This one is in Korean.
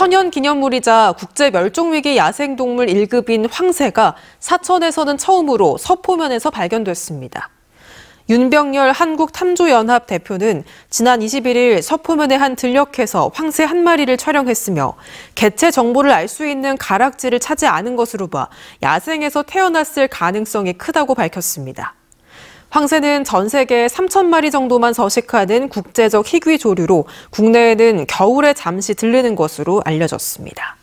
천연 기념물이자 국제 멸종위기 야생동물 1급인 황새가 사천에서는 처음으로 서포면에서 발견됐습니다. 윤병열 한국탐조연합 대표는 지난 21일 서포면의 한 들녘에서 황새 한 마리를 촬영했으며 개체 정보를 알 수 있는 가락지를 차지 않은 것으로 봐 야생에서 태어났을 가능성이 크다고 밝혔습니다. 황새는 전 세계 3천 마리 정도만 서식하는 국제적 희귀 조류로 국내에는 겨울에 잠시 들르는 것으로 알려졌습니다.